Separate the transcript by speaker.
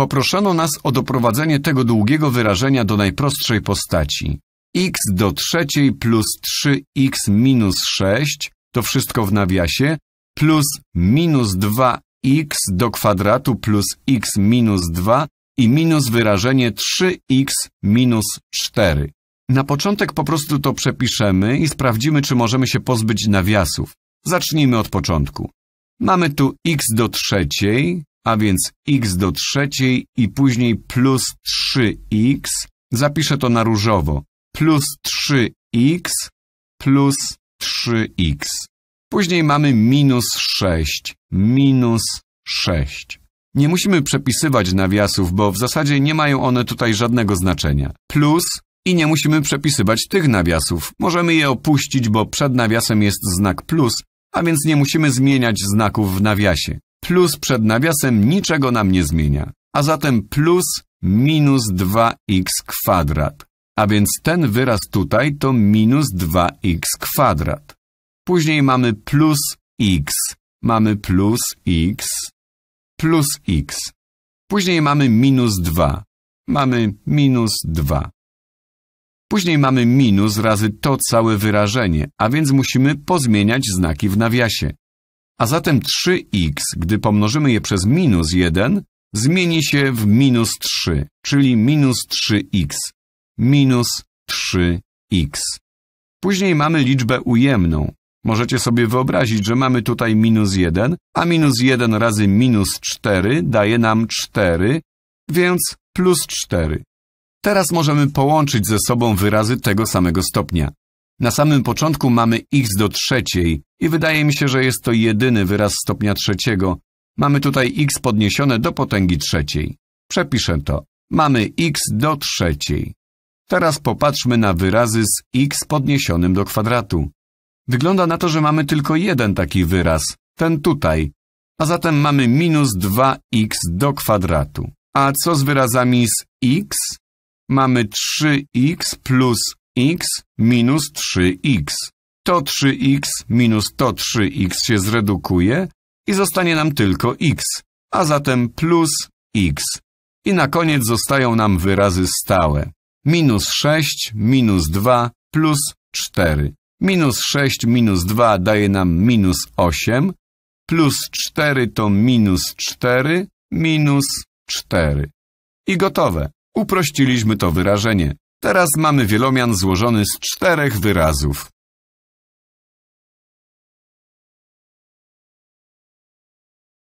Speaker 1: Poproszono nas o doprowadzenie tego długiego wyrażenia do najprostszej postaci. x do trzeciej plus 3x minus 6, to wszystko w nawiasie, plus minus 2x do kwadratu plus x minus 2 i minus wyrażenie 3x minus 4. Na początek po prostu to przepiszemy i sprawdzimy, czy możemy się pozbyć nawiasów. Zacznijmy od początku. Mamy tu x do trzeciej, a więc x do trzeciej i później plus 3x, zapiszę to na różowo, plus 3x plus 3x. Później mamy minus 6, minus 6. Nie musimy przepisywać nawiasów, bo w zasadzie nie mają one tutaj żadnego znaczenia. Plus i nie musimy przepisywać tych nawiasów. Możemy je opuścić, bo przed nawiasem jest znak plus, a więc nie musimy zmieniać znaków w nawiasie plus przed nawiasem niczego nam nie zmienia, a zatem plus minus 2x kwadrat. A więc ten wyraz tutaj to minus 2x kwadrat. Później mamy plus x. Mamy plus x, plus x. Później mamy minus 2. Mamy minus 2. Później mamy minus razy to całe wyrażenie, a więc musimy pozmieniać znaki w nawiasie. A zatem 3x, gdy pomnożymy je przez minus 1, zmieni się w minus 3, czyli minus 3x. Minus 3x. Później mamy liczbę ujemną. Możecie sobie wyobrazić, że mamy tutaj minus 1, a minus 1 razy minus 4 daje nam 4, więc plus 4. Teraz możemy połączyć ze sobą wyrazy tego samego stopnia. Na samym początku mamy x do trzeciej i wydaje mi się, że jest to jedyny wyraz stopnia trzeciego. Mamy tutaj x podniesione do potęgi trzeciej. Przepiszę to. Mamy x do trzeciej. Teraz popatrzmy na wyrazy z x podniesionym do kwadratu. Wygląda na to, że mamy tylko jeden taki wyraz, ten tutaj. A zatem mamy minus 2x do kwadratu. A co z wyrazami z x? Mamy 3x plus x minus 3x. To 3x minus to 3x się zredukuje i zostanie nam tylko x, a zatem plus x. I na koniec zostają nam wyrazy stałe. Minus 6, minus 2, plus 4. Minus 6 minus 2 daje nam minus 8, plus 4 to minus 4, minus 4. I gotowe. Uprościliśmy to wyrażenie. Teraz mamy wielomian złożony z czterech wyrazów.